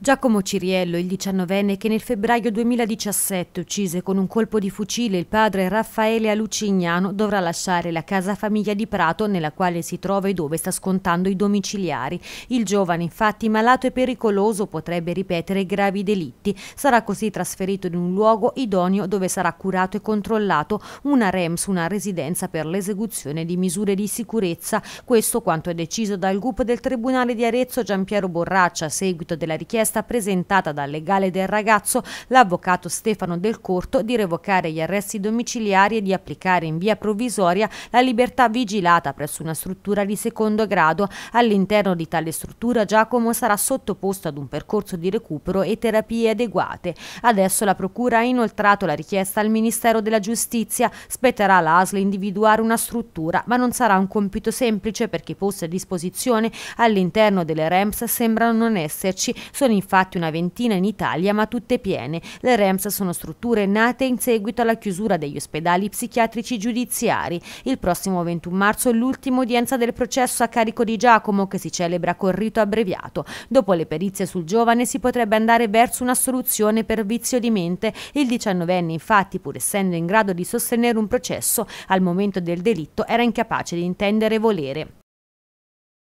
Giacomo Ciriello, il diciannovenne che nel febbraio 2017 uccise con un colpo di fucile il padre Raffaele Alucignano, dovrà lasciare la casa famiglia di Prato nella quale si trova e dove sta scontando i domiciliari. Il giovane, infatti, malato e pericoloso, potrebbe ripetere gravi delitti. Sarà così trasferito in un luogo idoneo dove sarà curato e controllato una REMS, una residenza per l'esecuzione di misure di sicurezza. Questo quanto è deciso dal GUP del Tribunale di Arezzo Gian Piero Borraccia a seguito della richiesta richiesta presentata dal legale del ragazzo, l'avvocato Stefano Del Corto, di revocare gli arresti domiciliari e di applicare in via provvisoria la libertà vigilata presso una struttura di secondo grado. All'interno di tale struttura Giacomo sarà sottoposto ad un percorso di recupero e terapie adeguate. Adesso la Procura ha inoltrato la richiesta al Ministero della Giustizia. Spetterà all'ASL individuare una struttura, ma non sarà un compito semplice perché i posti a disposizione all'interno delle REMS sembrano non esserci. Sono in infatti una ventina in Italia, ma tutte piene. Le REMS sono strutture nate in seguito alla chiusura degli ospedali psichiatrici giudiziari. Il prossimo 21 marzo è l'ultima udienza del processo a carico di Giacomo che si celebra col rito abbreviato. Dopo le perizie sul giovane si potrebbe andare verso una soluzione per vizio di mente. Il diciannovenne infatti, pur essendo in grado di sostenere un processo, al momento del delitto era incapace di intendere volere.